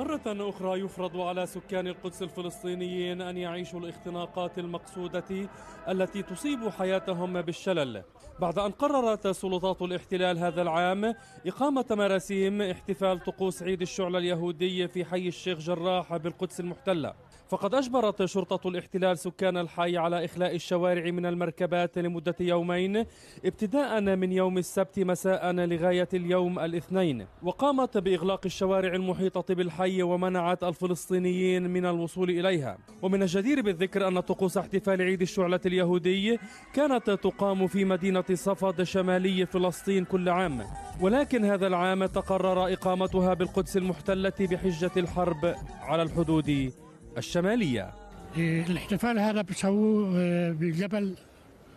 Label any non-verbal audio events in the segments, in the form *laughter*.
مرة أخرى يفرض على سكان القدس الفلسطينيين أن يعيشوا الاختناقات المقصودة التي تصيب حياتهم بالشلل بعد أن قررت سلطات الاحتلال هذا العام إقامة مراسيم احتفال طقوس عيد الشعلة اليهودي في حي الشيخ جراح بالقدس المحتلة فقد أجبرت شرطة الاحتلال سكان الحي على إخلاء الشوارع من المركبات لمدة يومين ابتداء من يوم السبت مساء لغاية اليوم الاثنين وقامت بإغلاق الشوارع المحيطة بالحي ومنعت الفلسطينيين من الوصول إليها ومن الجدير بالذكر أن طقوس احتفال عيد الشعلة اليهودي كانت تقام في مدينة صفد شمالي فلسطين كل عام ولكن هذا العام تقرر إقامتها بالقدس المحتلة بحجة الحرب على الحدود الشمالية إيه، الاحتفال هذا بيسووه آه، بجبل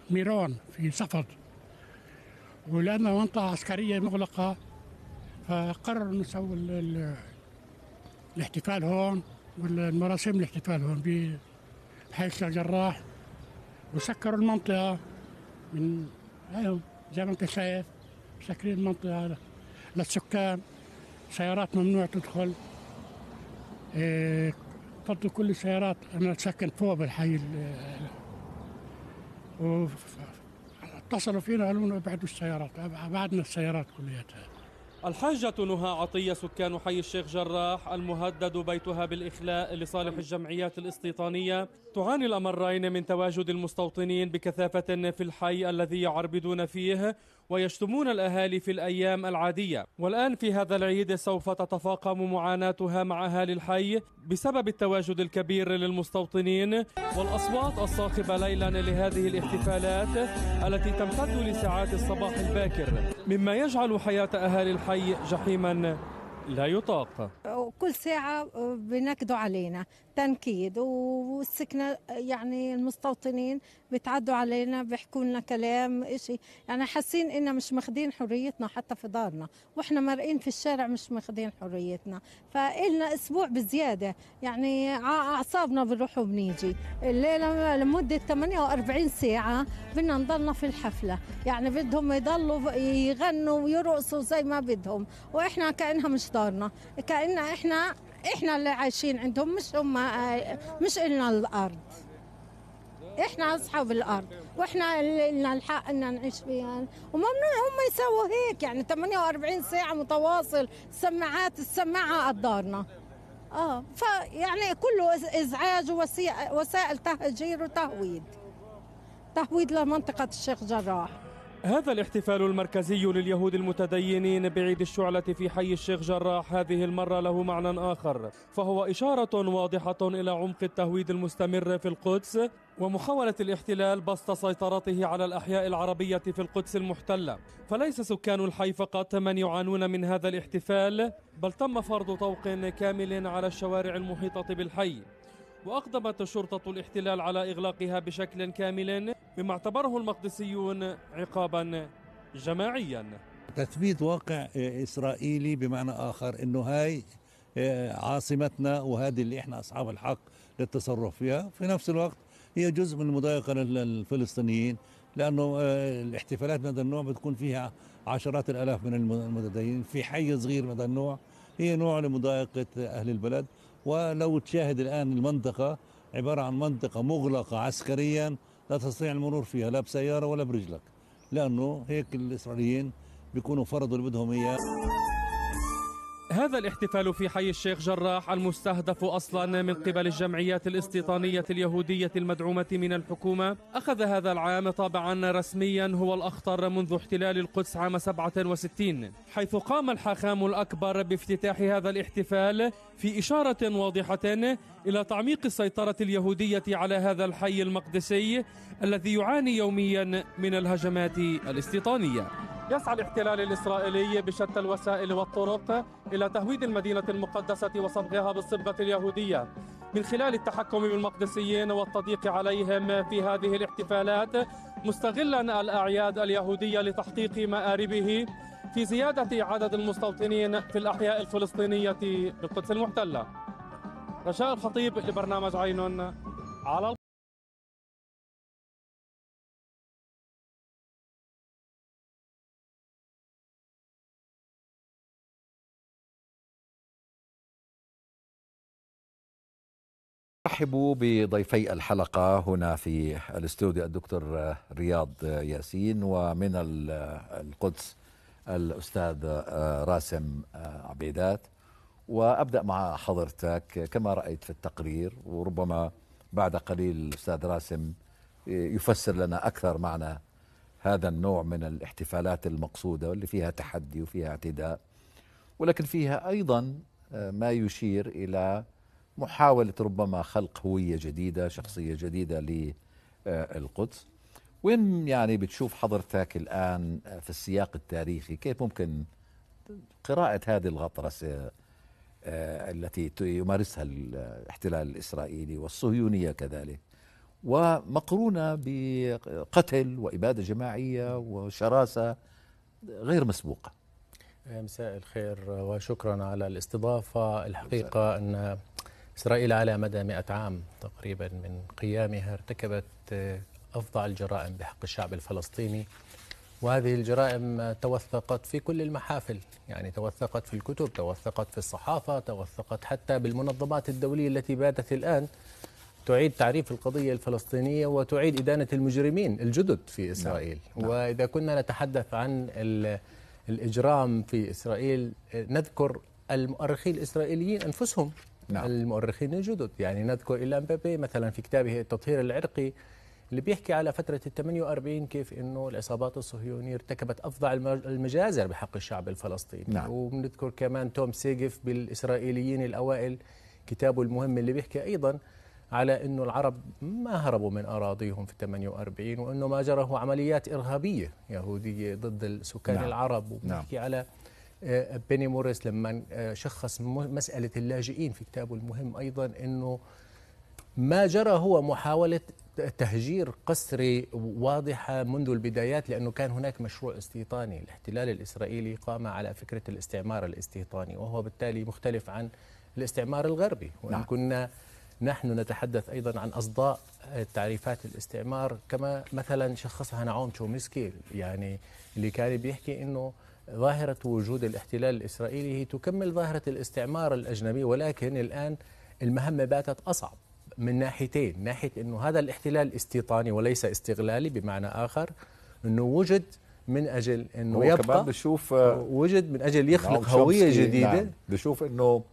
ميرون في صفد ولأنه منطقة عسكرية مغلقة فقرروا نسوي الاحتفال هون والمراسم الاحتفال هون بحي الجراح وسكروا المنطقة من اليوم آه، زي ما انت شايف مسكرين المنطقة للسكان سيارات ممنوع تدخل إيه، فضوا كل السيارات انا ساكن فوق بالحي اتصلوا فينا قالوا لنا ابعدوا السيارات ابعدنا السيارات كلياتها الحاجة نهى عطية سكان حي الشيخ جراح المهدد بيتها بالإخلاء لصالح الجمعيات الاستيطانية تعاني الأمرين من تواجد المستوطنين بكثافة في الحي الذي يعربدون فيه ويشتمون الأهالي في الأيام العادية والآن في هذا العيد سوف تتفاقم معاناتها مع أهالي الحي بسبب التواجد الكبير للمستوطنين والأصوات الصاخبة ليلا لهذه الاحتفالات التي تمتد لساعات الصباح الباكر مما يجعل حياة أهالي الحي جحيما لا يطاق وكل ساعة آه، بنكدوا علينا تنكيد والسكنة يعني المستوطنين بتعدوا علينا بيحكوا لنا كلام إشي يعني حاسين إننا مش ماخدين حريتنا حتى في دارنا وإحنا مرئين في الشارع مش ماخدين حريتنا فإلنا أسبوع بزيادة يعني أعصابنا بنروح وبنيجي الليلة لمدة 48 ساعة بدنا نضلنا في الحفلة يعني بدهم يضلوا يغنوا ويرقصوا زي ما بدهم وإحنا كأنها مش دارنا كأن احنا احنا اللي عايشين عندهم مش هم مش إلنا الارض احنا اصحاب الارض واحنا اللي لنا الحق ان نعيش فيها وممنوع هم يسووا هيك يعني 48 ساعه متواصل سماعات السماعه قدارنا اه فيعني كله ازعاج ووسائل تهجير وتهويد تهويد لمنطقه الشيخ جراح هذا الاحتفال المركزي لليهود المتدينين بعيد الشعلة في حي الشيخ جراح هذه المرة له معنى آخر فهو إشارة واضحة إلى عمق التهويد المستمر في القدس ومحاولة الاحتلال بسط سيطرته على الأحياء العربية في القدس المحتلة فليس سكان الحي فقط من يعانون من هذا الاحتفال بل تم فرض طوق كامل على الشوارع المحيطة بالحي وأقدمت شرطة الاحتلال على إغلاقها بشكل كامل مما اعتبره المقدسيون عقابا جماعيا تثبيت واقع إسرائيلي بمعنى آخر أنه هاي آه، عاصمتنا وهذه اللي احنا أصحاب الحق للتصرف فيها في نفس الوقت هي جزء من المضايقة للفلسطينيين لأنه آه، الاحتفالات من هذا النوع بتكون فيها عشرات الآلاف من المتدينين في حي صغير من هذا النوع هي نوع لمضايقة أهل البلد ولو تشاهد الآن المنطقة عبارة عن منطقة مغلقة عسكريا لا تستطيع المرور فيها لا بسيارة ولا برجلك لأنه هيك الإسرائيليين بيكونوا فرضوا اللي بدهم إياه هذا الاحتفال في حي الشيخ جراح المستهدف اصلا من قبل الجمعيات الاستيطانيه اليهوديه المدعومه من الحكومه اخذ هذا العام طابعا رسميا هو الاخطر منذ احتلال القدس عام 67 حيث قام الحاخام الاكبر بافتتاح هذا الاحتفال في إشارة واضحة إلى تعميق السيطرة اليهودية على هذا الحي المقدسي الذي يعاني يوميا من الهجمات الاستيطانية يسعى الاحتلال الإسرائيلي بشتى الوسائل والطرق إلى تهويد المدينة المقدسة وصبغها بالصبغة اليهودية من خلال التحكم بالمقدسيين والتضييق عليهم في هذه الاحتفالات مستغلا الأعياد اليهودية لتحقيق مآربه في زيادة عدد المستوطنين في الأحياء الفلسطينية بالقدس المحتلة رشاء الخطيب لبرنامج عين على مرحبا بضيفي الحلقه هنا في الاستوديو الدكتور رياض ياسين ومن القدس الأستاذ آه، راسم آه، عبيدات وأبدأ مع حضرتك كما رأيت في التقرير وربما بعد قليل الأستاذ راسم آه، يفسر لنا أكثر معنى هذا النوع من الاحتفالات المقصودة واللي فيها تحدي وفيها اعتداء ولكن فيها أيضا ما يشير إلى محاولة ربما خلق هوية جديدة شخصية جديدة للقدس وين يعني بتشوف حضرتك الآن في السياق التاريخي كيف ممكن قراءة هذه الغطرسة آه، التي يمارسها الاحتلال الإسرائيلي والصهيونية كذلك ومقرونة بقتل وإبادة جماعية وشراسة غير مسبوقة آه، مساء الخير آه، وشكرا على الاستضافة الحقيقة أن إسرائيل على مدى مئة عام تقريبا من قيامها ارتكبت أفظع الجرائم بحق الشعب الفلسطيني وهذه الجرائم توثقت في كل المحافل يعني توثقت في الكتب توثقت في الصحافة توثقت حتى بالمنظمات الدولية التي باتت الآن تعيد تعريف القضية الفلسطينية وتعيد إدانة المجرمين الجدد في نعم، إسرائيل نعم. وإذا كنا نتحدث عن الإجرام في إسرائيل نذكر المؤرخين الإسرائيليين أنفسهم نعم. المؤرخين الجدد يعني نذكر إلان بابي مثلا في كتابه التطهير العرقي اللي بيحكي على فترة ال 48 كيف أنه العصابات الصهيونية ارتكبت أفظع المجازر بحق الشعب الفلسطيني نعم. وبنذكر كمان توم سيجف بالإسرائيليين الأوائل كتابه المهم اللي بيحكي أيضا على أنه العرب ما هربوا من أراضيهم في 48 وأنه ما جره عمليات إرهابية يهودية ضد السكان نعم. العرب وبنحكي نعم. على آه، بيني موريس لما شخص مسألة اللاجئين في كتابه المهم أيضا أنه ما جرى هو محاولة تهجير قسري واضحة منذ البدايات لأنه كان هناك مشروع استيطاني الاحتلال الإسرائيلي قام على فكرة الاستعمار الاستيطاني وهو بالتالي مختلف عن الاستعمار الغربي وإن نعم. كنا نحن نتحدث أيضا عن أصداء تعريفات الاستعمار كما مثلا شخصها نعوم تشومسكي يعني اللي كان بيحكي أنه ظاهرة وجود الاحتلال الإسرائيلي هي تكمل ظاهرة الاستعمار الأجنبي ولكن الآن المهمة باتت أصعب من ناحيتين ناحية أنه هذا الاحتلال استيطاني وليس استغلالي بمعنى آخر أنه وجد من أجل أنه يبقى كمان بشوف آه، وجد من أجل نعم، يخلق هوية إيه، جديدة نعم بشوف أنه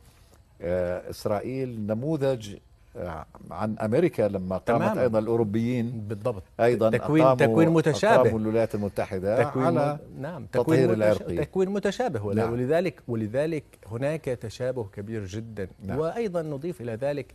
آه، إسرائيل نموذج آه، عن امريكا لما قامت تمام. ايضا الاوروبيين بالضبط ايضا تكوين تكوين متشابه الولايات المتحده تكوين على نعم تكوين متش... العرقي تكوين متشابه نعم. ولذلك ولذلك هناك تشابه كبير جدا نعم. وايضا نضيف الى ذلك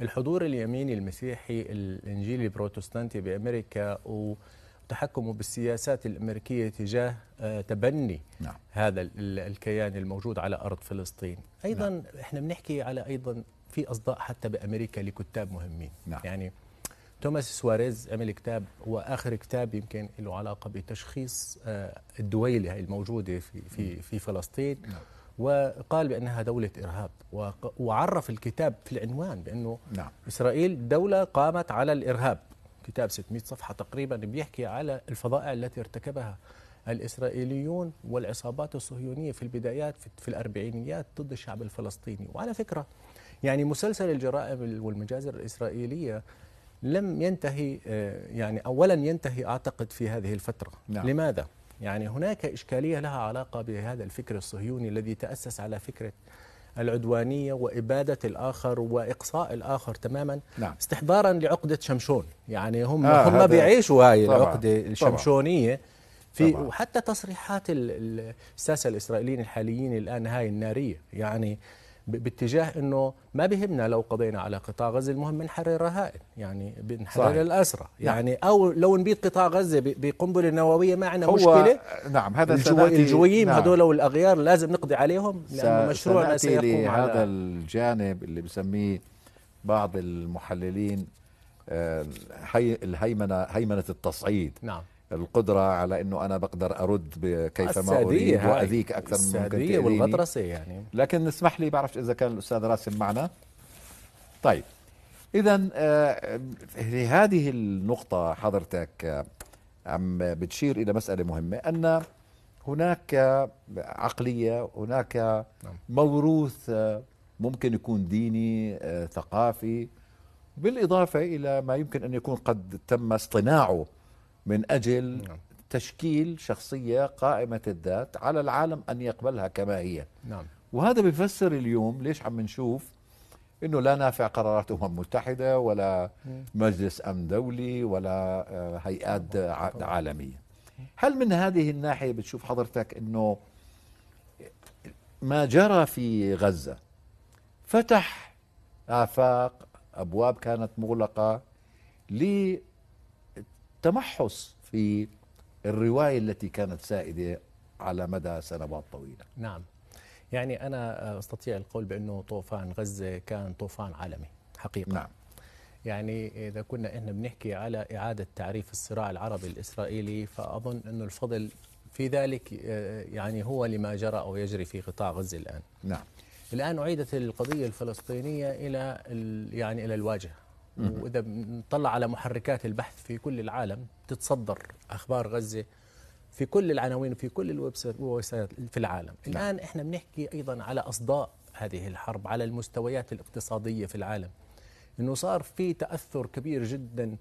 الحضور اليميني المسيحي الانجيلي البروتستانتي بامريكا وتحكمه بالسياسات الامريكيه تجاه آه، تبني نعم. هذا الكيان الموجود على ارض فلسطين ايضا نعم. احنا بنحكي على ايضا في اصداء حتى بامريكا لكتاب مهمين نعم. يعني توماس سواريز عمل كتاب هو اخر كتاب يمكن له علاقه بتشخيص آه، الدويله الموجوده في في نعم. في فلسطين نعم. وقال بأنها دولة إرهاب وعرف الكتاب في العنوان بأنه نعم. إسرائيل دولة قامت على الإرهاب كتاب 600 صفحة تقريبا بيحكي على الفظائع التي ارتكبها الإسرائيليون والعصابات الصهيونية في البدايات في الأربعينيات ضد الشعب الفلسطيني وعلى فكرة يعني مسلسل الجرائم والمجازر الإسرائيلية لم ينتهي آه، يعني أولا ينتهي أعتقد في هذه الفترة نعم. لماذا؟ يعني هناك إشكالية لها علاقة بهذا الفكر الصهيوني الذي تأسس على فكرة العدوانية وإبادة الآخر وإقصاء الآخر تماما نعم. استحضارا لعقدة شمشون يعني هم آه هم بيعيشوا هاي طبعا العقدة الشمشونية طبعا في طبعا وحتى تصريحات الساسة الإسرائيليين الحاليين الآن هاي النارية يعني باتجاه انه ما بهمنا لو قضينا على قطاع غزه المهم نحرر رهائن يعني بنحرر الاسرى نعم. يعني نعم. او لو نبيد قطاع غزه بقنبله نوويه ما عندنا مشكله نعم هذا الجو الجويين نعم. هذول والاغيار لازم نقضي عليهم لانه مشروعنا سيقوم على هذا الجانب اللي بسميه بعض المحللين آه، هي الهيمنه هيمنه التصعيد نعم القدرة على أنه أنا بقدر أرد كيفما أريد وأذيك أكثر من ممكن السادية والغطرسة يعني لكن اسمح لي بعرفش إذا كان الأستاذ راسم معنا طيب إذا آه، في هذه النقطة حضرتك آه، عم بتشير إلى مسألة مهمة أن هناك عقلية هناك نعم. موروث آه، ممكن يكون ديني ثقافي بالإضافة إلى ما يمكن أن يكون قد تم اصطناعه من أجل نعم. تشكيل شخصية قائمة الذات على العالم أن يقبلها كما هي نعم. وهذا بيفسر اليوم ليش عم نشوف انه لا نافع قرارات امم متحده ولا مجلس امن دولي ولا آه، هيئات نعم. عالميه هل من هذه الناحيه بتشوف حضرتك انه ما جرى في غزه فتح آفاق أبواب كانت مغلقة التمحص في الرواية التي كانت سائدة على مدى سنوات طويلة نعم يعني أنا أستطيع القول بأنه طوفان غزة كان طوفان عالمي حقيقة نعم. يعني إذا كنا إحنا بنحكي على إعادة تعريف الصراع العربي الإسرائيلي فأظن أنه الفضل في ذلك آه، يعني هو لما جرى أو يجري في قطاع غزة الآن نعم الآن أعيدت القضية الفلسطينية إلى يعني إلى الواجهة واذا بنطلع على محركات البحث في كل العالم تتصدر اخبار غزه في كل العناوين وفي كل الويبسايتات في العالم نعم. الان احنا بنحكي ايضا على اصداء هذه الحرب على المستويات الاقتصاديه في العالم انه صار في تاثر كبير جدا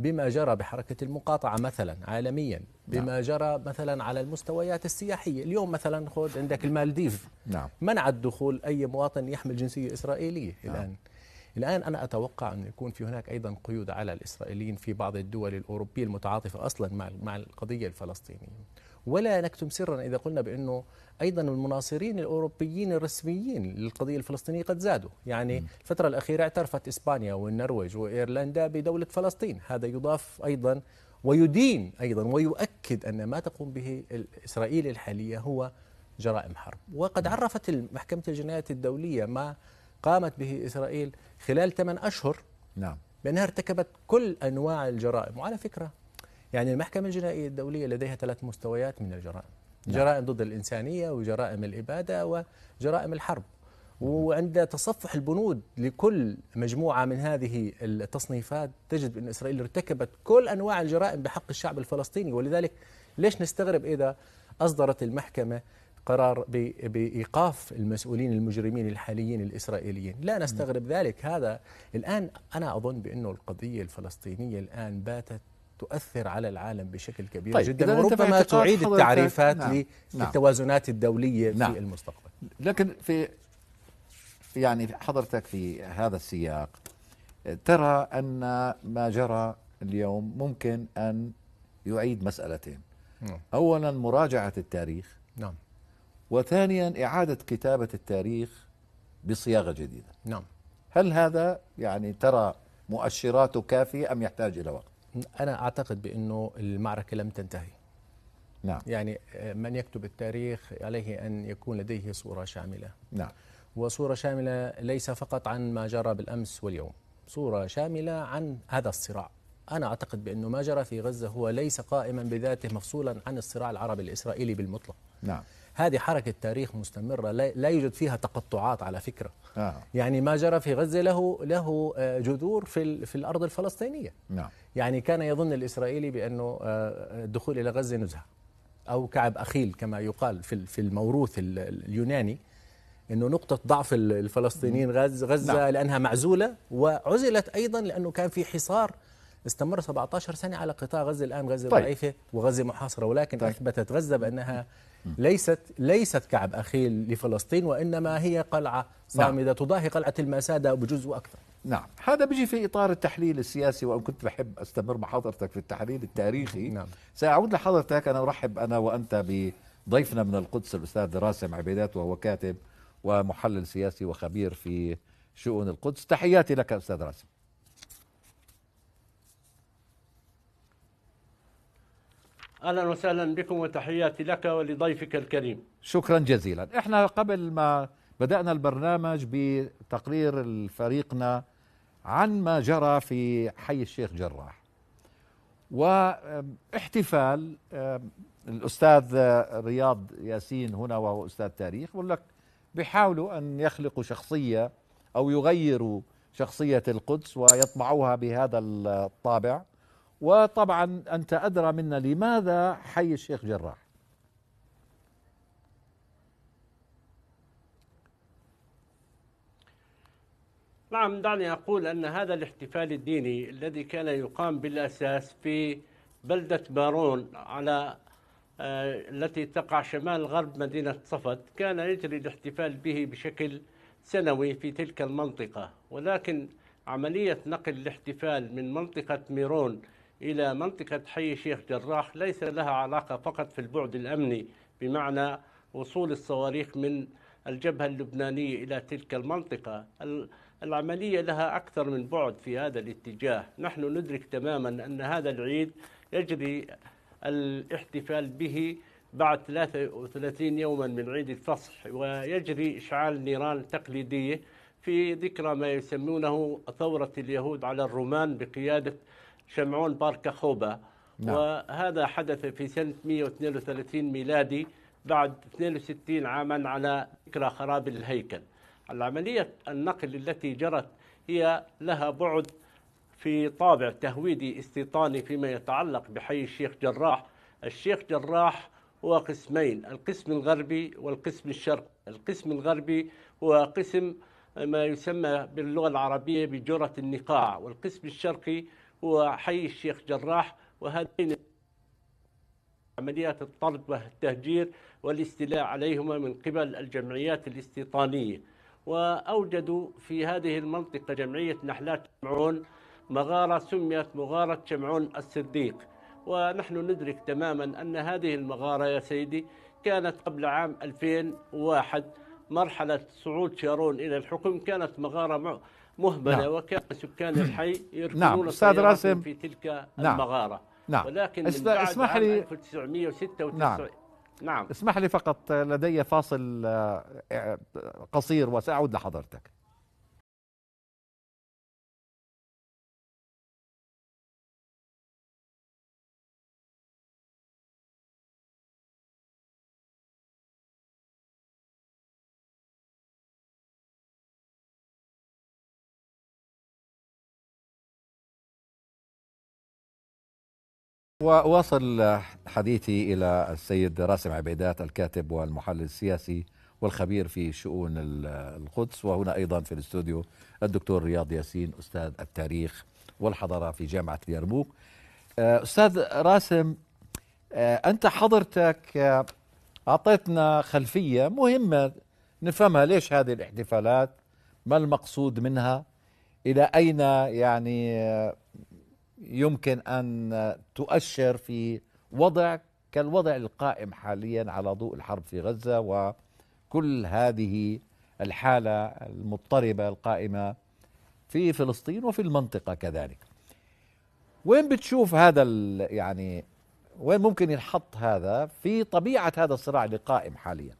بما جرى بحركة المقاطعة مثلا عالميا نعم. بما نعم. جرى مثلا على المستويات السياحية اليوم مثلا خذ عندك المالديف نعم. منع الدخول أي مواطن يحمل جنسية إسرائيلية نعم. الآن الآن أنا أتوقع أن يكون في هناك أيضا قيود على الإسرائيليين في بعض الدول الأوروبية المتعاطفة أصلا مع مع القضية الفلسطينية ولا نكتم سرا إذا قلنا بأنه أيضا المناصرين الأوروبيين الرسميين للقضية الفلسطينية قد زادوا يعني الفترة الأخيرة اعترفت إسبانيا والنرويج وإيرلندا بدولة فلسطين هذا يضاف أيضا ويدين أيضا ويؤكد أن ما تقوم به إسرائيل الحالية هو جرائم حرب وقد عرفت محكمة الجنايات الدولية ما قامت به إسرائيل خلال 8 أشهر نعم بأنها ارتكبت كل أنواع الجرائم وعلى فكرة يعني المحكمة الجنائية الدولية لديها ثلاث مستويات من الجرائم نعم. جرائم ضد الإنسانية وجرائم الإبادة وجرائم الحرب وعند تصفح البنود لكل مجموعة من هذه التصنيفات تجد أن إسرائيل ارتكبت كل أنواع الجرائم بحق الشعب الفلسطيني ولذلك ليش نستغرب إذا أصدرت المحكمة قرار بايقاف المسؤولين المجرمين الحاليين الاسرائيليين، لا نستغرب ذلك هذا الان انا اظن بانه القضيه الفلسطينيه الان باتت تؤثر على العالم بشكل كبير طيب جدا وربما تعيد التعريفات نعم للتوازنات الدوليه نعم في نعم. نعم. المستقبل لكن في يعني حضرتك في هذا السياق ترى ان ما جرى اليوم ممكن ان يعيد مسالتين نعم. اولا مراجعه التاريخ نعم وثانيا إعادة كتابة التاريخ بصياغة جديدة نعم هل هذا يعني ترى مؤشراته كافية أم يحتاج إلى وقت أنا أعتقد بأنه المعركة لم تنتهي نعم يعني آه، من يكتب التاريخ عليه أن يكون لديه صورة شاملة نعم وصورة شاملة ليس فقط عن ما جرى بالأمس واليوم صورة شاملة عن هذا الصراع أنا أعتقد بأنه ما جرى في غزة هو ليس قائما بذاته مفصولا عن الصراع العربي الإسرائيلي بالمطلق نعم هذه حركة تاريخ مستمرة لا يوجد فيها تقطعات على فكرة آه. يعني ما جرى في غزة له له آه، جذور في في الأرض الفلسطينية نعم. يعني كان يظن الإسرائيلي بأنه آه، الدخول إلى غزة نزهة أو كعب أخيل كما يقال في في الموروث اليوناني انه نقطة ضعف الفلسطينيين نعم. غزة غزة نعم. لأنها معزولة وعزلت أيضا لأنه كان في حصار استمر 17 سنة على قطاع غزة الآن غزة طيب. ضعيفة وغزة محاصرة ولكن طيب. أثبتت غزة بأنها ليست ليست كعب أخيل لفلسطين وإنما هي قلعة صامدة نعم. تضاهي قلعة المسادة بجزء أكثر نعم هذا بيجي في إطار التحليل السياسي وأن كنت بحب أستمر مع حضرتك في التحليل التاريخي نعم. سأعود لحضرتك أنا أرحب أنا وأنت بضيفنا من القدس الأستاذ راسم عبيدات وهو كاتب ومحلل سياسي وخبير في شؤون القدس تحياتي لك أستاذ راسم اهلا وسهلا بكم وتحياتي لك ولضيفك الكريم شكرا جزيلا احنا قبل ما بدانا البرنامج بتقرير فريقنا عن ما جرى في حي الشيخ جراح واحتفال الاستاذ رياض ياسين هنا وهو استاذ تاريخ بقول لك بيحاولوا ان يخلقوا شخصيه او يغيروا شخصيه القدس ويطبعوها بهذا الطابع وطبعا أنت أدرى منا لماذا حي الشيخ جراح نعم دعني أقول أن هذا الاحتفال الديني الذي كان يقام بالأساس في بلدة بارون على آه، التي تقع شمال غرب مدينة صفد كان يجري الاحتفال به بشكل سنوي في تلك المنطقة ولكن عملية نقل الاحتفال من منطقة ميرون إلى منطقة حي شيخ جراح ليس لها علاقة فقط في البعد الأمني بمعنى وصول الصواريخ من الجبهة اللبنانية إلى تلك المنطقة العملية لها أكثر من بعد في هذا الاتجاه نحن ندرك تماما أن هذا العيد يجري الاحتفال به بعد 33 يوما من عيد الفصح ويجري إشعال نيران تقليدية في ذكرى ما يسمونه ثورة اليهود على الرومان بقيادة شمعون بارك خوبة نعم. وهذا حدث في سنة 132 ميلادي بعد 62 عاما على فكرة خراب الهيكل العملية النقل التي جرت هي لها بعد في طابع تهويدي استيطاني فيما يتعلق بحي الشيخ جراح الشيخ جراح هو قسمين القسم الغربي والقسم الشرقي القسم الغربي هو قسم ما يسمى باللغة العربية بجرة النقاع والقسم الشرقي وحي الشيخ جراح وهذين عمليات الطرد والتهجير والاستيلاء عليهما من قبل الجمعيات الاستيطانية وأوجدوا في هذه المنطقة جمعية نحلات شمعون مغارة سميت مغارة شمعون الصديق ونحن ندرك تماما أن هذه المغارة يا سيدي كانت قبل عام 2001 مرحلة صعود شارون إلى الحكم كانت مغارة مهمله نعم. وكان سكان الحي *clears throat* نعم، يركنون نعم. استاذ راسم في تلك نعم. المغاره نعم ولكن است... من بعد اسمح لي 1996 نعم. نعم اسمح لي فقط لدي فاصل آه، قصير وساعود لحضرتك وواصل حديثي إلى السيد راسم عبيدات الكاتب والمحلل السياسي والخبير في شؤون القدس وهنا أيضا في الاستوديو الدكتور رياض ياسين أستاذ التاريخ والحضارة في جامعة اليرموك آه، أستاذ راسم آه، أنت حضرتك آه، أعطيتنا خلفية مهمة نفهمها ليش هذه الاحتفالات ما المقصود منها إلى أين يعني يمكن أن تؤشر في وضع كالوضع القائم حاليا على ضوء الحرب في غزة وكل هذه الحالة المضطربة القائمة في فلسطين وفي المنطقة كذلك وين بتشوف هذا يعني وين ممكن ينحط هذا في طبيعة هذا الصراع اللي قائم حالياً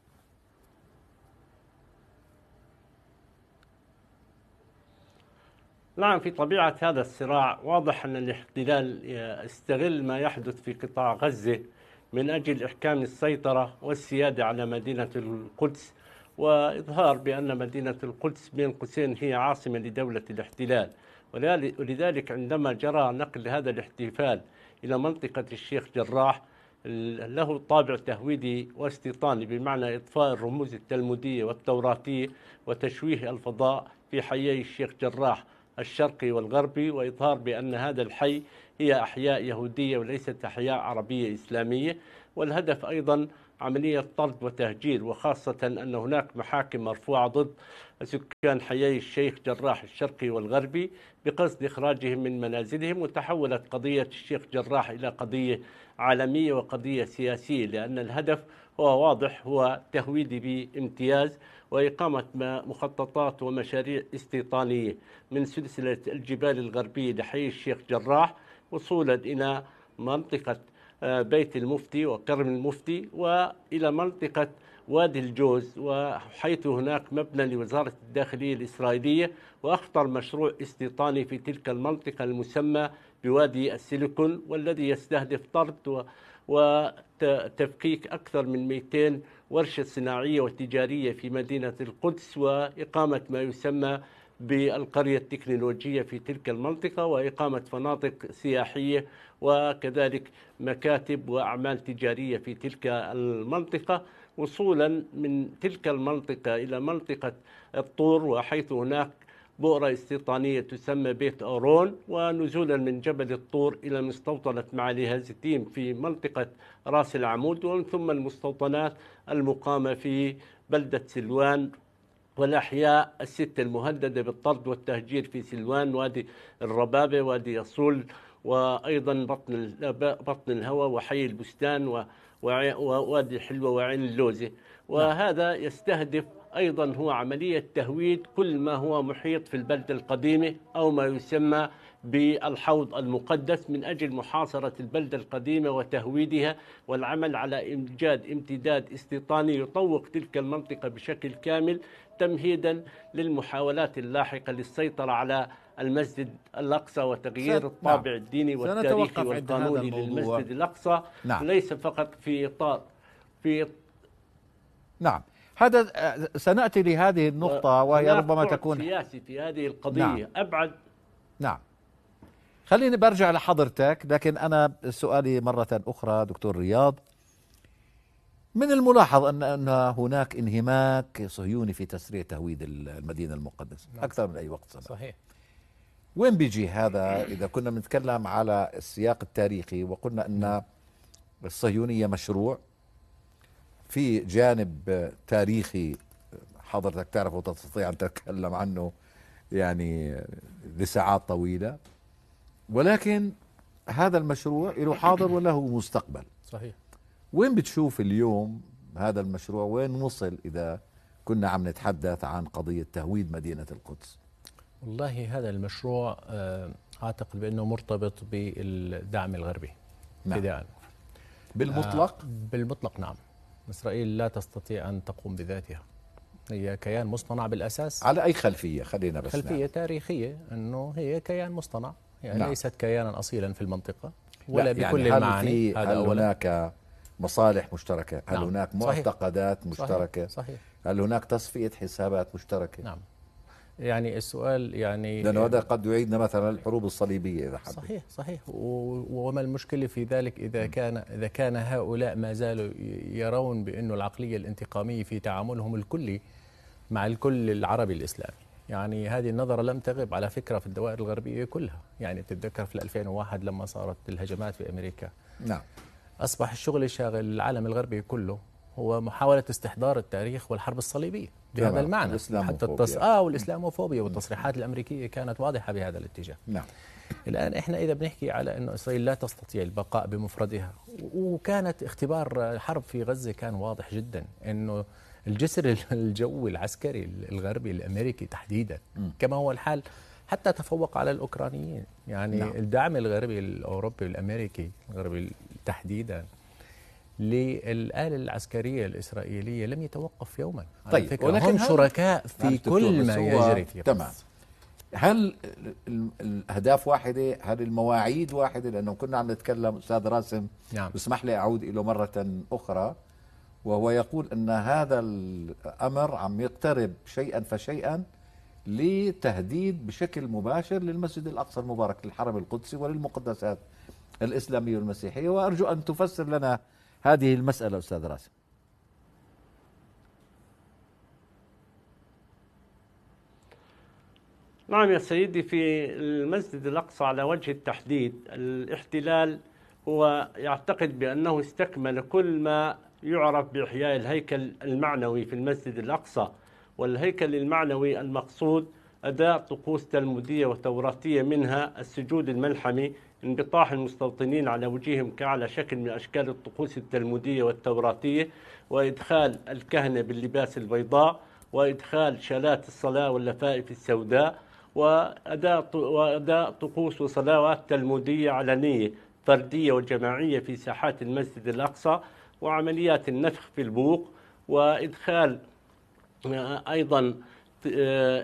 نعم في طبيعة هذا الصراع واضح أن الاحتلال استغل ما يحدث في قطاع غزة من أجل إحكام السيطرة والسيادة على مدينة القدس وإظهار بأن مدينة القدس بين قوسين هي عاصمة لدولة الاحتلال ولذلك عندما جرى نقل هذا الاحتفال إلى منطقة الشيخ جراح له طابع تهويدي واستيطاني بمعنى إطفاء الرموز التلمودية والتوراتية وتشويه الفضاء في حيي الشيخ جراح الشرقي والغربي وإظهار بأن هذا الحي هي أحياء يهودية وليست أحياء عربية إسلامية والهدف أيضا عملية طرد وتهجير وخاصة أن هناك محاكم مرفوعة ضد سكان حيي الشيخ جراح الشرقي والغربي بقصد إخراجهم من منازلهم وتحولت قضية الشيخ جراح إلى قضية عالمية وقضية سياسية لأن الهدف هو واضح هو تهويد بامتياز وإقامة مخططات ومشاريع استيطانية من سلسلة الجبال الغربية لحي الشيخ جراح وصولا إلى منطقة آه، بيت المفتي وكرم المفتي وإلى منطقة وادي الجوز وحيث هناك مبنى لوزارة الداخلية الإسرائيلية وأخطر مشروع استيطاني في تلك المنطقة المسمى بوادي السيليكون والذي يستهدف طرد وتفكيك أكثر من 200 ورشة صناعية وتجارية في مدينة القدس وإقامة ما يسمى بالقرية التكنولوجية في تلك المنطقة وإقامة فنادق سياحية وكذلك مكاتب وأعمال تجارية في تلك المنطقة وصولا من تلك المنطقة إلى منطقة الطور وحيث هناك بؤرة استيطانية تسمى بيت أورون ونزولا من جبل الطور إلى مستوطنة معالي هازتيم في منطقة راس العمود ومن ثم المستوطنات المقامة في بلدة سلوان والأحياء الستة المهددة بالطرد والتهجير في سلوان وادي الربابة وادي يصول وأيضا بطن بطن الهوى وحي البستان ووادي الحلوة وعين اللوزة نعم. وهذا يستهدف أيضا هو عملية تهويد كل ما هو محيط في البلدة القديمة أو ما يسمى بالحوض المقدس من أجل محاصرة البلدة القديمة وتهويدها والعمل على إيجاد امتداد استيطاني يطوق تلك المنطقة بشكل كامل تمهيدا للمحاولات اللاحقة للسيطرة على المسجد الأقصى وتغيير نعم. الطابع نعم. الديني والتاريخي والقانوني للمسجد الأقصى نعم. ليس فقط في إطار في نعم هذا آه، سناتي لهذه النقطه آه، وهي ربما تكون سياسي في هذه القضيه نعم. ابعد نعم خليني برجع لحضرتك لكن انا سؤالي مره اخرى دكتور رياض من الملاحظ ان ان هناك انهماك صهيوني في تسريع تهويد المدينه المقدسه نعم. اكثر من اي وقت سابق صحيح وين بيجي هذا اذا كنا بنتكلم على السياق التاريخي وقلنا ان نعم. الصهيونيه مشروع في جانب تاريخي حضرتك تعرف وتستطيع أن تتكلم عنه يعني لساعات طويلة ولكن هذا المشروع له حاضر وله مستقبل صحيح وين بتشوف اليوم هذا المشروع وين وصل إذا كنا عم نتحدث عن قضية تهويد مدينة القدس والله هذا المشروع آه، أعتقد بأنه مرتبط بالدعم الغربي نعم. بالمطلق آه بالمطلق نعم إسرائيل لا تستطيع أن تقوم بذاتها هي كيان مصطنع بالأساس على أي خلفية خلينا بس خلفية نعم. تاريخية أنه هي كيان مصطنع يعني نعم. ليست كيانا أصيلا في المنطقة ولا يعني بكل هل المعاني هل هناك مصالح مشتركة هل نعم. هناك معتقدات مشتركة صحيح. صحيح. هل هناك تصفية حسابات مشتركة نعم يعني السؤال يعني لأن هذا قد يعيدنا مثلا الحروب الصليبية إذا حبيت صحيح صحيح وما المشكلة في ذلك إذا كان إذا كان هؤلاء ما زالوا يرون بأنه العقلية الانتقامية في تعاملهم الكلي مع الكل العربي الإسلامي يعني هذه النظرة لم تغب على فكرة في الدوائر الغربية كلها يعني تتذكر في 2001 لما صارت الهجمات في أمريكا نعم أصبح الشغل شاغل العالم الغربي كله هو محاولة استحضار التاريخ والحرب الصليبية بهذا المعنى حتى التص... آه والإسلاموفوبيا والتصريحات الأمريكية كانت واضحة بهذا الاتجاه نعم الآن إحنا إذا بنحكي على أنه إسرائيل لا تستطيع البقاء بمفردها وكانت اختبار الحرب في غزة كان واضح جدا أنه الجسر الجوي العسكري الغربي الأمريكي تحديدا كما هو الحال حتى تفوق على الأوكرانيين يعني نعم. الدعم الغربي الأوروبي الأمريكي الغربي تحديدا للآلة العسكرية الإسرائيلية لم يتوقف يوما طيب فكرة ولكن هم شركاء في نعم، كل ما يجري في تمام هل الاهداف واحده؟ هل المواعيد واحده؟ لانه كنا عم نتكلم استاذ راسم نعم اسمح لي اعود له مره اخرى وهو يقول ان هذا الامر عم يقترب شيئا فشيئا لتهديد بشكل مباشر للمسجد الاقصى المبارك للحرم القدسي وللمقدسات الاسلاميه والمسيحيه وارجو ان تفسر لنا هذه المسألة أستاذ راسم نعم يا سيدي في المسجد الأقصى على وجه التحديد الاحتلال هو يعتقد بأنه استكمل كل ما يعرف بإحياء الهيكل المعنوي في المسجد الأقصى والهيكل المعنوي المقصود أداء طقوس تلمودية وتوراتية منها السجود الملحمي انبطاح المستوطنين على وجههم كعلى شكل من أشكال الطقوس التلمودية والتوراتية وإدخال الكهنة باللباس البيضاء وإدخال شالات الصلاة واللفائف السوداء وأداء وأداء طقوس وصلوات تلمودية علنية فردية وجماعية في ساحات المسجد الأقصى وعمليات النفخ في البوق وإدخال آه، أيضا آه،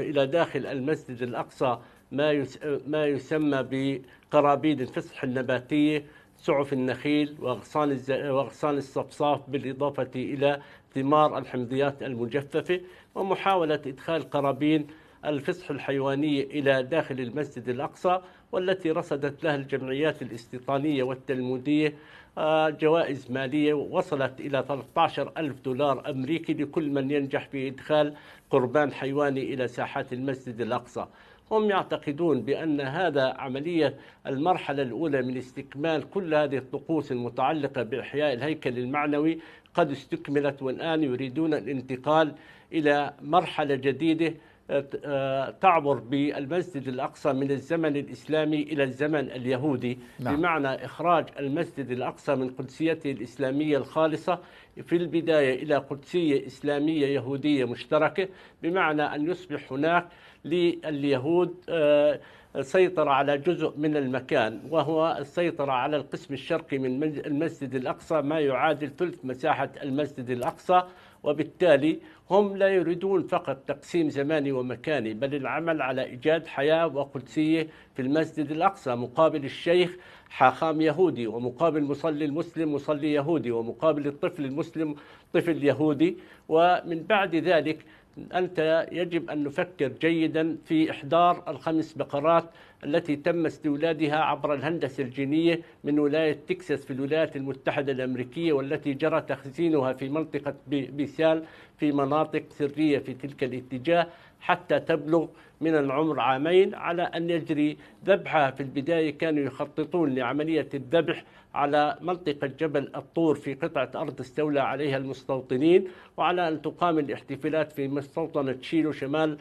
إلى داخل المسجد الأقصى ما ما يسمى بقرابين الفسح النباتيه سعف النخيل واغصان واغصان الصفصاف بالاضافه الى ثمار الحمضيات المجففه ومحاوله ادخال قرابين الفسح الحيوانية إلى داخل المسجد الأقصى والتي رصدت لها الجمعيات الاستيطانية والتلمودية آه، جوائز مالية وصلت إلى 13 ألف دولار أمريكي لكل من ينجح في إدخال قربان حيواني إلى ساحات المسجد الأقصى هم يعتقدون بأن هذا عملية المرحلة الأولى من استكمال كل هذه الطقوس المتعلقة بإحياء الهيكل المعنوي قد استكملت والآن يريدون الانتقال إلى مرحلة جديدة تعبر بالمسجد الأقصى من الزمن الإسلامي إلى الزمن اليهودي نعم. بمعنى إخراج المسجد الأقصى من قدسيته الإسلامية الخالصة في البداية إلى قدسية إسلامية يهودية مشتركة بمعنى أن يصبح هناك لليهود آه، سيطر على جزء من المكان وهو السيطرة على القسم الشرقي من المسجد الأقصى ما يعادل ثلث مساحة المسجد الأقصى وبالتالي هم لا يريدون فقط تقسيم زماني ومكاني بل العمل على إيجاد حياة وقدسية في المسجد الأقصى مقابل الشيخ حاخام يهودي ومقابل مصلي المسلم مصلي يهودي ومقابل الطفل المسلم طفل يهودي ومن بعد ذلك أنت يجب أن نفكر جيدا في إحضار الخمس بقرات التي تم استولادها عبر الهندسة الجينية من ولاية تكساس في الولايات المتحدة الأمريكية والتي جرى تخزينها في منطقة بيسال في مناطق سرية في تلك الاتجاه حتى تبلغ من العمر عامين على أن يجري ذبحها في البداية كانوا يخططون لعملية الذبح على منطقة جبل الطور في قطعة أرض استولى عليها المستوطنين وعلى أن تقام الاحتفالات في مستوطنة شيلو شمال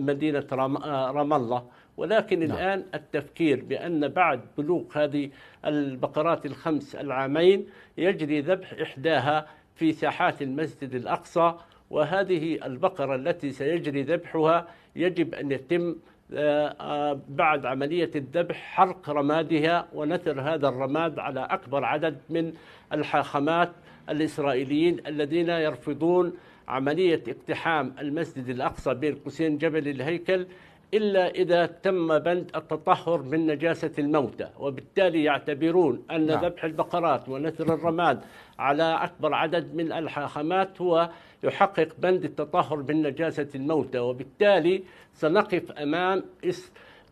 مدينة آه، رام الله ولكن نعم. الآن التفكير بأن بعد بلوغ هذه البقرات الخمس العامين يجري ذبح إحداها في ساحات المسجد الأقصى وهذه البقرة التي سيجري ذبحها يجب أن يتم آه، آه، بعد عملية الذبح حرق رمادها ونثر هذا الرماد على أكبر عدد من الحاخامات الإسرائيليين الذين يرفضون عملية اقتحام المسجد الأقصى بين قوسين جبل الهيكل إلا إذا تم بند التطهر من نجاسة الموتى وبالتالي يعتبرون أن نعم. ذبح البقرات ونثر الرماد على أكبر عدد من الحاخامات هو يحقق بند التطهر من نجاسة الموتى وبالتالي سنقف أمام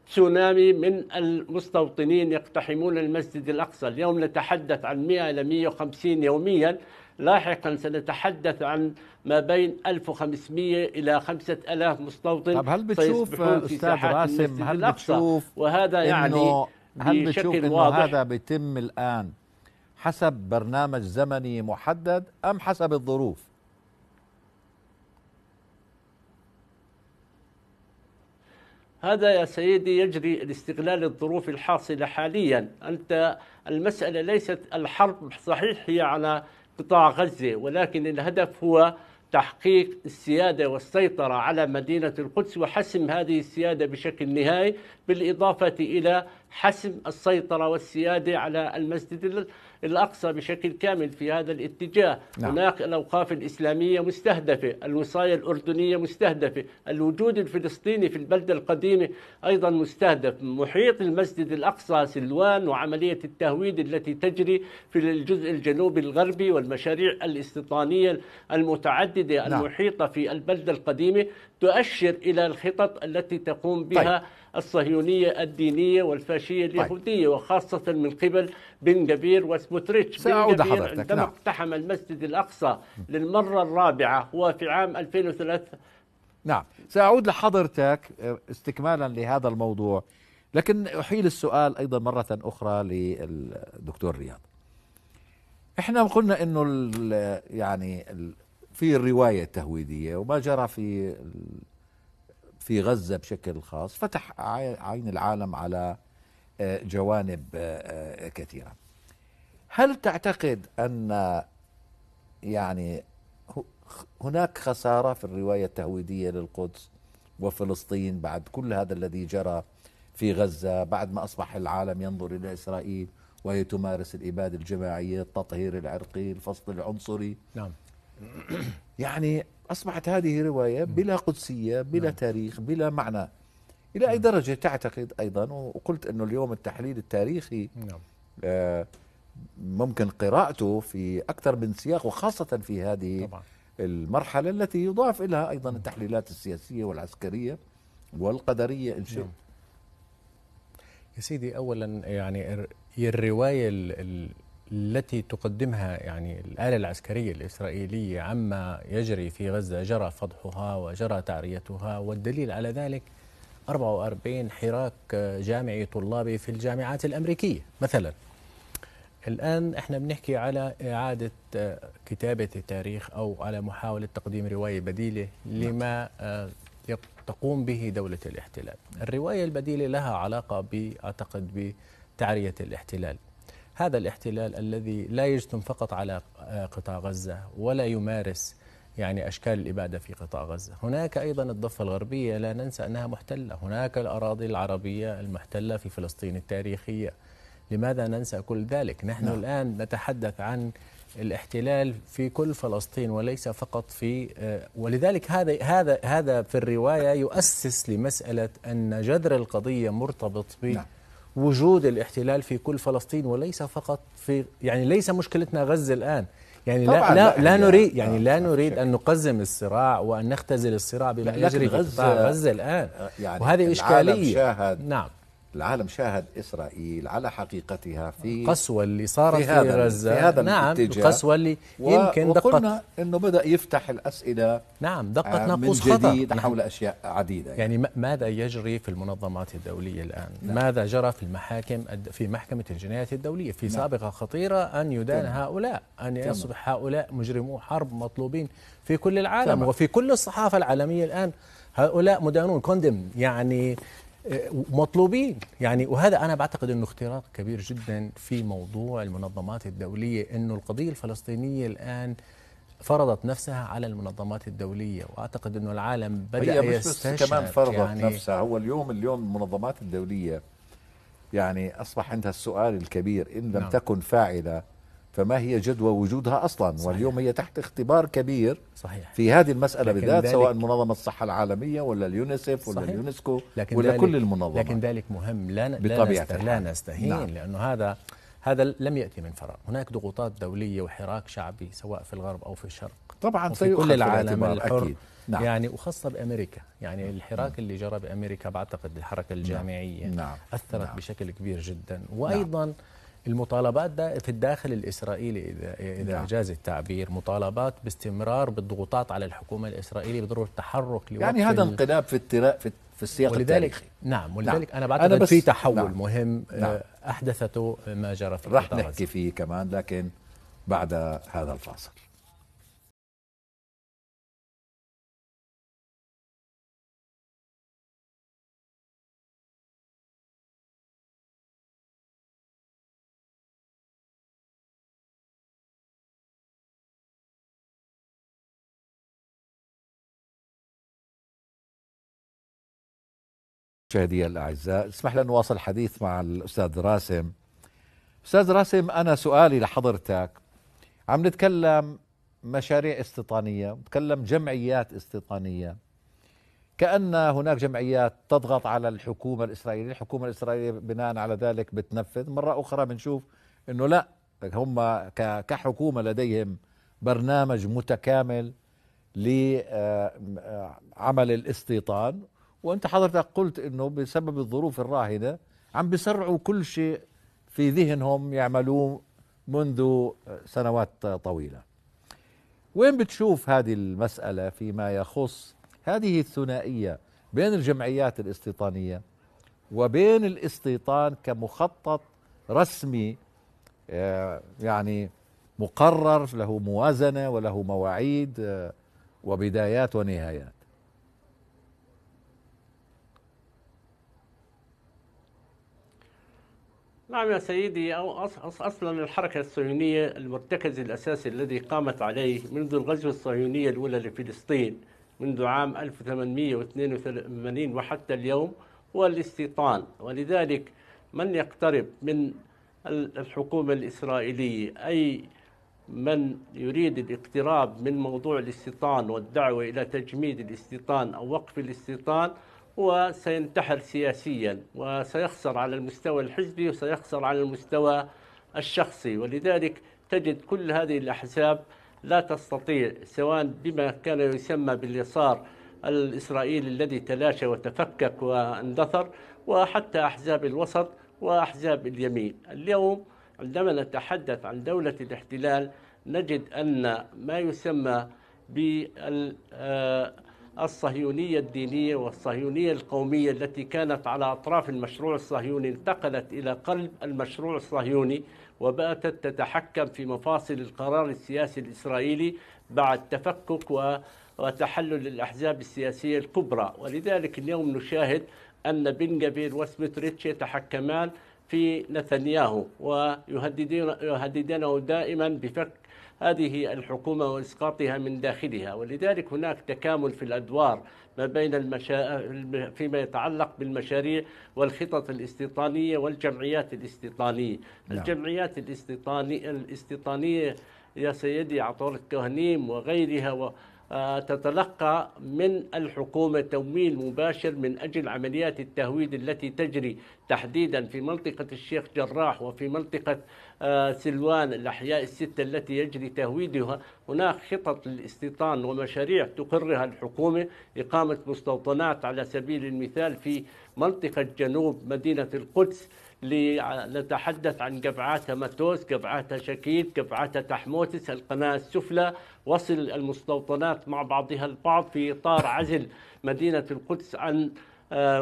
تسونامي من المستوطنين يقتحمون المسجد الأقصى اليوم نتحدث عن 100 إلى 150 يوميا لاحقا سنتحدث عن ما بين 1500 إلى 5000 مستوطن طب هل بتشوف أستاذ راسم هل بتشوف وهذا يعني هل بتشوف انه هذا بيتم الان حسب برنامج زمني محدد ام حسب الظروف؟ هذا يا سيدي يجري لاستغلال الظروف الحاصله حاليا، انت المساله ليست الحرب صحيح هي على قطاع غزة ولكن الهدف هو تحقيق السيادة والسيطرة على مدينة القدس وحسم هذه السيادة بشكل نهائي بالإضافة إلى حسم السيطرة والسيادة على المسجد الأقصى بشكل كامل في هذا الاتجاه نعم. هناك الأوقاف الإسلامية مستهدفة الوصاية الأردنية مستهدفة الوجود الفلسطيني في البلدة القديمة أيضا مستهدف محيط المسجد الأقصى سلوان وعملية التهويد التي تجري في الجزء الجنوبي الغربي والمشاريع الاستيطانية المتعددة نعم. المحيطة في البلدة القديمة تؤشر إلى الخطط التي تقوم بها طيب. الصهيونية الدينية والفاشية طيب. اليهودية طيب. وخاصة من قبل بن جبير وسموتريتش سأعود حضرتك عندما نعم. اقتحم المسجد الأقصى للمرة الرابعة هو في عام 2003 نعم سأعود لحضرتك آه، استكمالا لهذا الموضوع لكن أحيل السؤال أيضا مرة أخرى للدكتور رياض احنا قلنا انه يعني في الروايه التهويديه وما جرى في في غزة بشكل خاص فتح عين العالم على آه، جوانب آه، آه، كثيرة هل تعتقد أن يعني هناك خسارة في الرواية التهويدية للقدس وفلسطين بعد كل هذا الذي جرى في غزة بعد ما أصبح العالم ينظر إلى إسرائيل وهي تمارس الإبادة الجماعية التطهير العرقي الفصل العنصري نعم يعني أصبحت هذه رواية بلا قدسية بلا نعم. تاريخ بلا معنى إلى أي درجة تعتقد أيضا وقلت أنه اليوم التحليل التاريخي نعم. آه، ممكن قراءته في أكثر من سياق وخاصة في هذه طبعا. المرحلة التي يضاف إليها أيضا التحليلات السياسية والعسكرية والقدرية إن شئت نعم. يا سيدي أولا يعني الرواية التي تقدمها يعني الآلة العسكرية الإسرائيلية عما يجري في غزة جرى فضحها وجرى تعريتها والدليل على ذلك 44 حراك جامعي طلابي في الجامعات الأمريكية مثلا الآن احنا بنحكي على إعادة كتابة التاريخ أو على محاولة تقديم رواية بديلة لما آه، تقوم به دولة الاحتلال الرواية البديلة لها علاقة بأعتقد بتعرية الاحتلال هذا الاحتلال الذي لا يجثم فقط على آه، قطاع غزة ولا يمارس يعني أشكال الإبادة في قطاع غزة هناك أيضا الضفة الغربية لا ننسى أنها محتلة هناك الأراضي العربية المحتلة في فلسطين التاريخية لماذا ننسى كل ذلك نحن نعم. الآن نتحدث عن الاحتلال في كل فلسطين وليس فقط في آه، ولذلك هذا هذا هذا في الروايه يؤسس لمساله ان جذر القضيه مرتبط ب نعم. وجود الاحتلال في كل فلسطين وليس فقط في يعني ليس مشكلتنا غزه الان يعني لا لا, لا نريد يعني آه، لا آه، نريد ان نقزم الصراع وان نختزل الصراع بما يجري في غزه الان آه، يعني وهذه اشكاليه شاهد نعم العالم شاهد إسرائيل على حقيقتها في القسوة اللي صارت في, هذا غزة في هذا نعم الاتجاه القسوة اللي يمكن دقت وقلنا أنه بدأ يفتح الأسئلة نعم دقت آه، ناقوس خطر جديد نعم. حول أشياء عديدة يعني, يعني ماذا يجري في المنظمات الدولية الآن نعم. ماذا جرى في المحاكم في محكمة الجنايات الدولية في نعم. سابقة خطيرة أن يدان نعم. هؤلاء أن يصبح هؤلاء مجرمو حرب مطلوبين في كل العالم وفي كل الصحافة العالمية الآن هؤلاء مدانون كوندم يعني مطلوبين يعني وهذا انا بعتقد انه اختراق كبير جدا في موضوع المنظمات الدوليه انه القضيه الفلسطينيه الان فرضت نفسها على المنظمات الدوليه واعتقد انه العالم بدا هي مش بس كمان فرضت يعني نفسها هو اليوم اليوم المنظمات الدوليه يعني اصبح عندها السؤال الكبير ان لم نعم. تكن فاعله فما هي جدوى وجودها اصلا صحيح. واليوم هي تحت اختبار كبير صحيح. في هذه المساله بالذات سواء منظمه الصحه العالميه ولا اليونيسف ولا صحيح. اليونسكو لكن ولا كل المنظمات لكن ذلك مهم لا بطبيعة لا نستهين نعم. لانه هذا هذا لم ياتي من فراغ هناك ضغوطات دوليه وحراك شعبي سواء في الغرب او في الشرق طبعا في كل العالم الحر أكيد. نعم. يعني وخاصة بأمريكا يعني نعم. الحراك نعم. اللي جرى بأمريكا بعتقد الحركة نعم. الجامعية نعم. أثرت نعم. بشكل كبير جدا نعم. وأيضا نعم. المطالبات ده في الداخل الإسرائيلي إذا, إذا نعم. جاز التعبير مطالبات باستمرار بالضغوطات على الحكومة الإسرائيلية بضرورة التحرك يعني هذا انقلاب في التراء في في السياق ولذلك التاريخي نعم, نعم. ولذلك نعم. انا بعتقد أنا بس في تحول نعم. مهم آه، نعم. احدثته ما جرى في رح نحكي فيه كمان لكن بعد هذا الفاصل مشاهدي الأعزاء اسمح لنا نواصل الحديث مع الأستاذ راسم أستاذ راسم أنا سؤالي لحضرتك عم نتكلم مشاريع استيطانية نتكلم جمعيات استيطانية كأن هناك جمعيات تضغط على الحكومة الإسرائيلية الحكومة الإسرائيلية بناء على ذلك بتنفذ مرة أخرى بنشوف أنه لا هم كحكومة لديهم برنامج متكامل لعمل آه، آه، الاستيطان وانت حضرتك قلت انه بسبب الظروف الراهنه عم بيسرعوا كل شيء في ذهنهم يعملوه منذ سنوات طويله. وين بتشوف هذه المساله فيما يخص هذه الثنائيه بين الجمعيات الاستيطانيه وبين الاستيطان كمخطط رسمي آه، يعني مقرر له موازنه وله مواعيد آه، وبدايات ونهايات. نعم يا سيدي أو أصلا الحركة الصهيونية المرتكز الأساسي الذي قامت عليه منذ الغزو الصهيونية الأولى لفلسطين منذ عام 1882 وحتى اليوم هو الاستيطان ولذلك من يقترب من الحكومة الإسرائيلية أي من يريد الاقتراب من موضوع الاستيطان والدعوة إلى تجميد الاستيطان أو وقف الاستيطان وسينتحر سياسيا وسيخسر على المستوى الحزبي وسيخسر على المستوى الشخصي ولذلك تجد كل هذه الأحزاب لا تستطيع سواء بما كان يسمى باليسار الإسرائيلي الذي تلاشى وتفكك واندثر وحتى أحزاب الوسط وأحزاب اليمين اليوم عندما نتحدث عن دولة الاحتلال نجد أن ما يسمى بال آه، الصهيونية الدينية والصهيونية القومية التي كانت على أطراف المشروع الصهيوني انتقلت إلى قلب المشروع الصهيوني وباتت تتحكم في مفاصل القرار السياسي الإسرائيلي بعد تفكك وتحلل الأحزاب السياسية الكبرى ولذلك اليوم نشاهد أن بن جبير وسميت ريتش يتحكمان في نتنياهو ويهددونه دائما بفك هذه الحكومة وإسقاطها من داخلها ولذلك هناك تكامل في الأدوار ما بين المشا... فيما يتعلق بالمشاريع والخطط الاستيطانية والجمعيات الاستيطانية لا. نعم. الجمعيات الاستيطانية, الاستيطانية يا سيدي عطور الكهنيم وغيرها و... آه، تتلقى من الحكومة تمويل مباشر من أجل عمليات التهويد التي تجري تحديدا في منطقة الشيخ جراح وفي منطقة آه، سلوان الأحياء الستة التي يجري تهويدها هناك خطط للاستيطان ومشاريع تقرها الحكومة إقامة مستوطنات على سبيل المثال في منطقة جنوب مدينة القدس لنتحدث عن قبعات ماتوس قبعات شكيت قبعات تحموتس القناة السفلى وصل المستوطنات مع بعضها البعض في إطار عزل مدينة القدس عن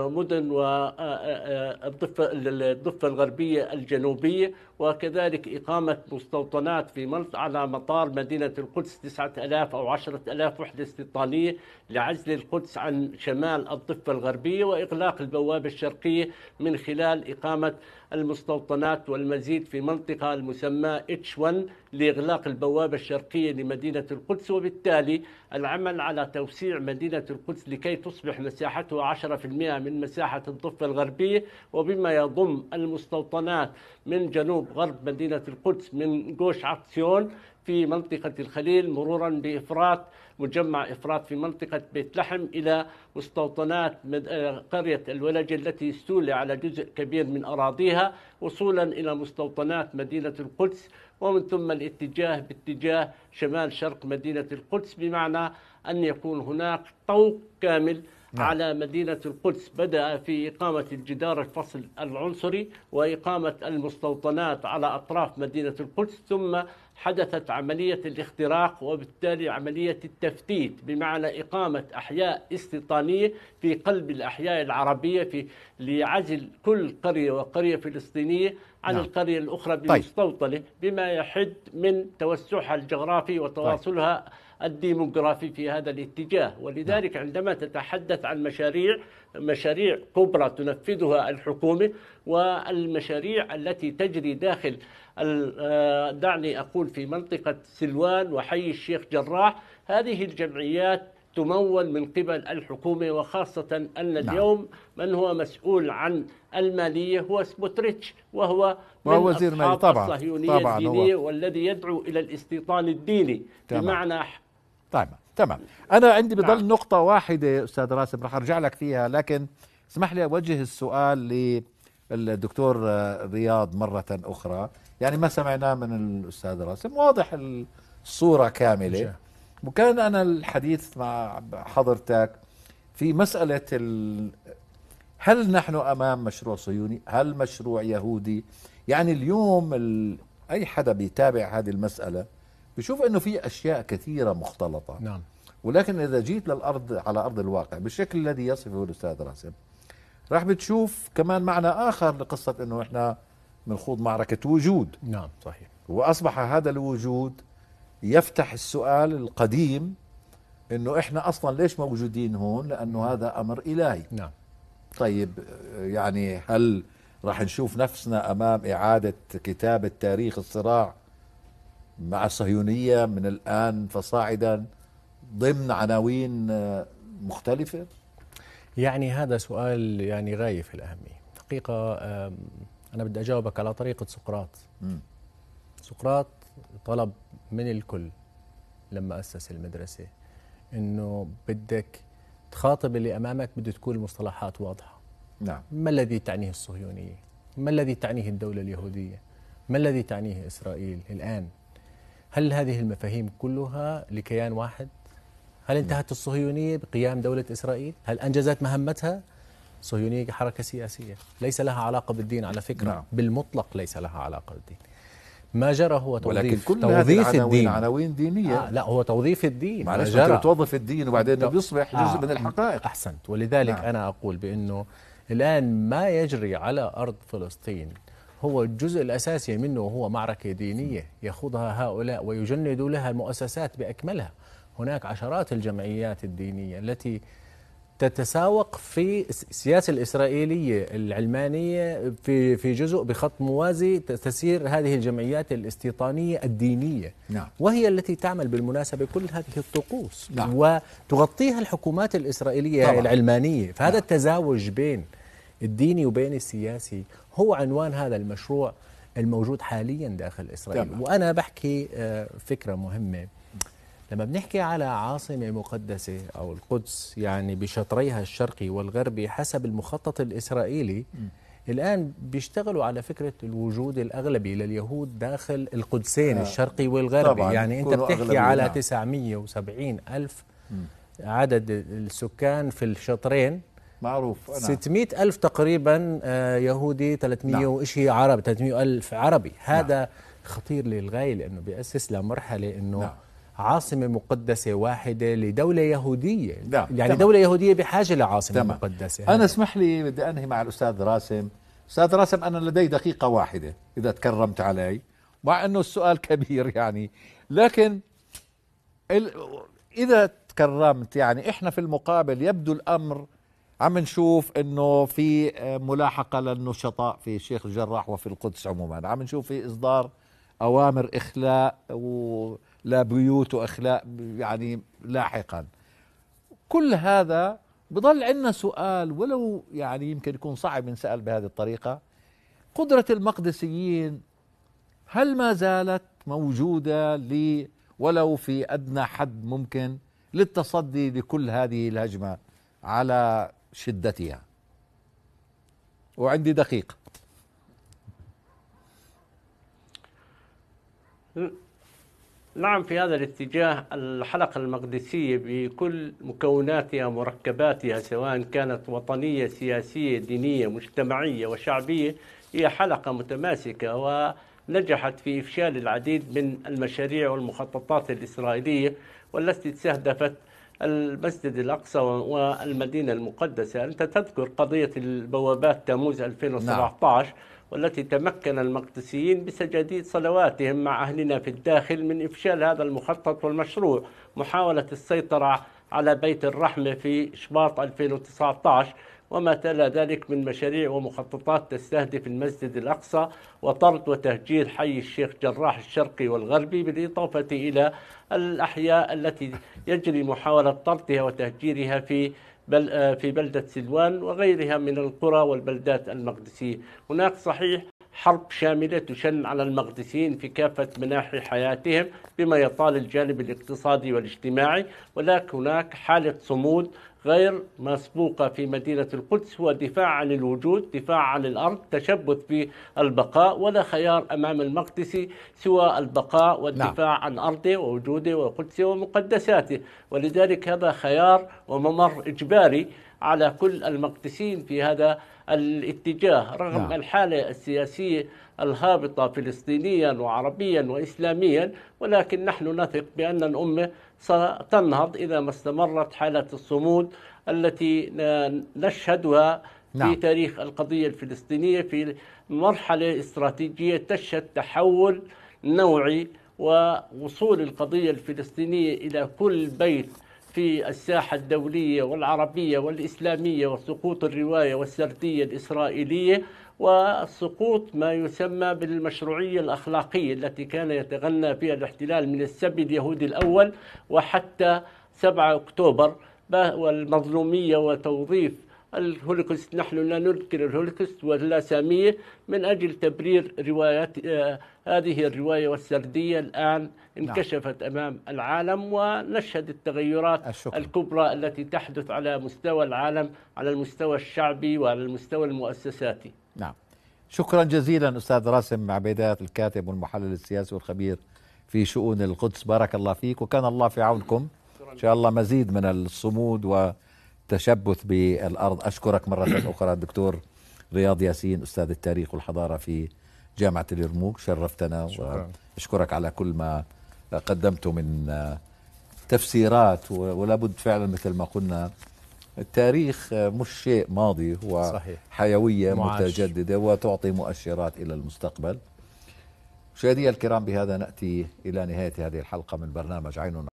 مدن والضفة الغربية الجنوبية وكذلك إقامة مستوطنات في ملط على مطار مدينة القدس 9000 أو 10000 وحدة استيطانية لعزل القدس عن شمال الضفة الغربية وإغلاق البوابة الشرقية من خلال إقامة المستوطنات والمزيد في منطقة المسمى H1 لإغلاق البوابة الشرقية لمدينة القدس وبالتالي العمل على توسيع مدينة القدس لكي تصبح مساحتها 10% من مساحة الضفة الغربية وبما يضم المستوطنات من جنوب غرب مدينة القدس من جوش عطسيون في منطقة الخليل مرورا بإفراط مجمع إفراط في منطقة بيت لحم إلى مستوطنات آه، قرية الولج التي استولى على جزء كبير من أراضيها وصولا إلى مستوطنات مدينة القدس ومن ثم الاتجاه باتجاه شمال شرق مدينة القدس بمعنى أن يكون هناك طوق كامل نعم. على مدينة القدس بدأ في إقامة الجدار الفصل العنصري وإقامة المستوطنات على أطراف مدينة القدس ثم حدثت عملية الاختراق وبالتالي عملية التفتيت بمعنى إقامة أحياء استيطانية في قلب الأحياء العربية في لعزل كل قرية وقرية فلسطينية عن نعم. القرية الأخرى طيب. بمستوطنة طيب. بما يحد من توسعها الجغرافي وتواصلها طيب. الديموغرافي في هذا الاتجاه نعم. ولذلك عندما تتحدث عن مشاريع مشاريع كبرى تنفذها الحكومة والمشاريع التي تجري داخل آه، دعني أقول في منطقة سلوان وحي الشيخ جراح هذه الجمعيات تمول من قبل الحكومة وخاصة أن نعم. اليوم من هو مسؤول عن المالية هو سبوتريتش وهو وهو وزير أصحاب طبعا الصهيونية طبعا الدينية هو. والذي يدعو إلى الاستيطان الديني تمام. بمعنى طيب تمام أنا عندي بضل نعم. نقطة واحدة أستاذ راسم راح أرجع لك فيها لكن اسمح لي أوجه السؤال للدكتور آه، رياض مرة أخرى يعني ما سمعناه من الأستاذ راسم واضح الصورة كاملة وكان أنا الحديث مع حضرتك في مسألة ال... هل نحن أمام مشروع صهيوني هل مشروع يهودي يعني اليوم ال... أي حدا بيتابع هذه المسألة بيشوف أنه في أشياء كثيرة مختلطة نعم ولكن إذا جيت للأرض على أرض الواقع بالشكل الذي يصفه الأستاذ راسم راح بتشوف كمان معنى آخر لقصة أنه إحنا من خوض معركة وجود نعم صحيح وأصبح هذا الوجود يفتح السؤال القديم انه احنا اصلا ليش موجودين هون لانه هذا امر الهي نعم طيب يعني هل راح نشوف نفسنا امام اعاده كتابه تاريخ الصراع مع الصهيونيه من الان فصاعدا ضمن عناوين مختلفه يعني هذا سؤال يعني غايه في الاهميه حقيقه أنا بدي أجاوبك على طريقة سقراط سقراط طلب من الكل لما أسس المدرسة إنه بدك تخاطب اللي أمامك بده تكون المصطلحات واضحة نعم ما الذي تعنيه الصهيونية ما الذي تعنيه الدولة اليهودية ما الذي تعنيه إسرائيل الآن هل هذه المفاهيم كلها لكيان واحد هل نعم. انتهت الصهيونية بقيام دولة إسرائيل هل أنجزت مهمتها صهيونية حركة سياسية ليس لها علاقة بالدين على فكرة نعم. بالمطلق ليس لها علاقة بالدين ما جرى هو توظيف ولكن كل توظيف الدين عناوين دينيه آه لا هو توظيف الدين معلش جرى توظف الدين وبعدين تو... بيصبح آه جزء من الحقائق احسنت ولذلك نعم. انا اقول بانه الان ما يجري على ارض فلسطين هو الجزء الاساسي منه هو معركه دينيه يخوضها هؤلاء ويجند لها المؤسسات باكملها هناك عشرات الجمعيات الدينيه التي تتساوق في السياسه الاسرائيليه العلمانيه في في جزء بخط موازي تسير هذه الجمعيات الاستيطانيه الدينيه نعم. وهي التي تعمل بالمناسبه كل هذه الطقوس نعم. وتغطيها الحكومات الاسرائيليه طبعا. العلمانيه فهذا نعم. التزاوج بين الديني وبين السياسي هو عنوان هذا المشروع الموجود حاليا داخل اسرائيل طبعا. وانا بحكي آه، فكره مهمه لما بنحكي على عاصمة مقدسة أو القدس يعني بشطريها الشرقي والغربي حسب المخطط الإسرائيلي الآن بيشتغلوا على فكرة الوجود الأغلبي لليهود داخل القدسين آه الشرقي والغربي طبعاً. يعني أنت بتحكي على 970 نعم. ألف م. عدد السكان في الشطرين معروف أنا. 600 ألف تقريبا آه، يهودي 300 نعم. وإشي عربي 300 ألف عربي نعم. هذا نعم. خطير للغاية لأنه بيأسس لمرحلة أنه نعم. عاصمة مقدسة واحدة لدولة يهودية نعم. يعني تمام. دولة يهودية بحاجة لعاصمة تمام. مقدسة أنا اسمح لي بدي أنهي مع الأستاذ راسم أستاذ راسم أنا لدي دقيقة واحدة إذا تكرمت علي مع أنه السؤال كبير يعني لكن ال... إذا تكرمت يعني إحنا في المقابل يبدو الأمر عم نشوف انه في آه، ملاحقه للنشطاء في الشيخ الجراح وفي القدس عموما عم نشوف في اصدار اوامر اخلاء و لبيوت واخلاق يعني لاحقا كل هذا بضل عندنا سؤال ولو يعني يمكن يكون صعب ينسال بهذه الطريقه قدره المقدسيين هل ما زالت موجوده لي ولو في ادنى حد ممكن للتصدي لكل هذه الهجمه على شدتها وعندي دقيقه نعم في هذا الاتجاه الحلقة المقدسية بكل مكوناتها مركباتها سواء كانت وطنية سياسية دينية مجتمعية وشعبية هي حلقة متماسكة ونجحت في إفشال العديد من المشاريع والمخططات الإسرائيلية والتي استهدفت المسجد الأقصى والمدينة المقدسة أنت تذكر قضية البوابات تموز 2017 نعم. والتي تمكن المقدسيين بسجاديد صلواتهم مع أهلنا في الداخل من إفشال هذا المخطط والمشروع محاولة السيطرة على بيت الرحمة في شباط 2019 وما تلا ذلك من مشاريع ومخططات تستهدف المسجد الأقصى وطرد وتهجير حي الشيخ جراح الشرقي والغربي بالإضافة إلى الأحياء التي يجري محاولة طردها وتهجيرها في بل آه، في بلدة سلوان وغيرها من القرى والبلدات المقدسية هناك صحيح حرب شاملة تشن على المقدسيين في كافة مناحي حياتهم بما يطال الجانب الاقتصادي والاجتماعي ولكن هناك حالة صمود غير مسبوقة في مدينة القدس هو دفاع عن الوجود دفاع عن الأرض تشبث في البقاء ولا خيار أمام المقدسي سوى البقاء والدفاع نعم. عن أرضه ووجوده وقدسه ومقدساته ولذلك هذا خيار وممر إجباري على كل المقدسين في هذا الاتجاه رغم نعم. الحالة السياسية الهابطة فلسطينيا وعربيا وإسلاميا ولكن نحن نثق بأن الأمة ستنهض إذا ما استمرت حالة الصمود التي نشهدها نعم. في تاريخ القضية الفلسطينية في مرحلة استراتيجية تشهد تحول نوعي ووصول القضية الفلسطينية إلى كل بيت في الساحة الدولية والعربية والإسلامية وسقوط الرواية والسردية الإسرائيلية وسقوط ما يسمى بالمشروعية الأخلاقية التي كان يتغنى فيها الاحتلال من السبي اليهودي الأول وحتى 7 أكتوبر والمظلومية وتوظيف الهولوكوست نحن لا ننكر الهولوكوست ولا ساميه من أجل تبرير روايات آه، هذه الرواية والسردية الآن نعم. انكشفت نعم. أمام العالم ونشهد التغيرات الشكر. آه، الكبرى التي تحدث على مستوى العالم على المستوى الشعبي وعلى المستوى المؤسساتي نعم شكرا جزيلا أستاذ راسم عبيدات الكاتب والمحلل السياسي والخبير في شؤون القدس بارك الله فيك وكان الله في عونكم إن شاء الله مزيد من الصمود و التشبث بالارض اشكرك مره *coughs* اخرى الدكتور رياض ياسين استاذ التاريخ والحضاره في جامعه اليرموك شرفتنا واشكرك على كل ما قدمته من تفسيرات ولابد فعلا مثل ما قلنا التاريخ مش شيء ماضي هو صحيح. حيوية معاش. متجددة وتعطي مؤشرات إلى المستقبل مشاهدينا الكرام بهذا نأتي إلى نهاية هذه الحلقة من برنامج عين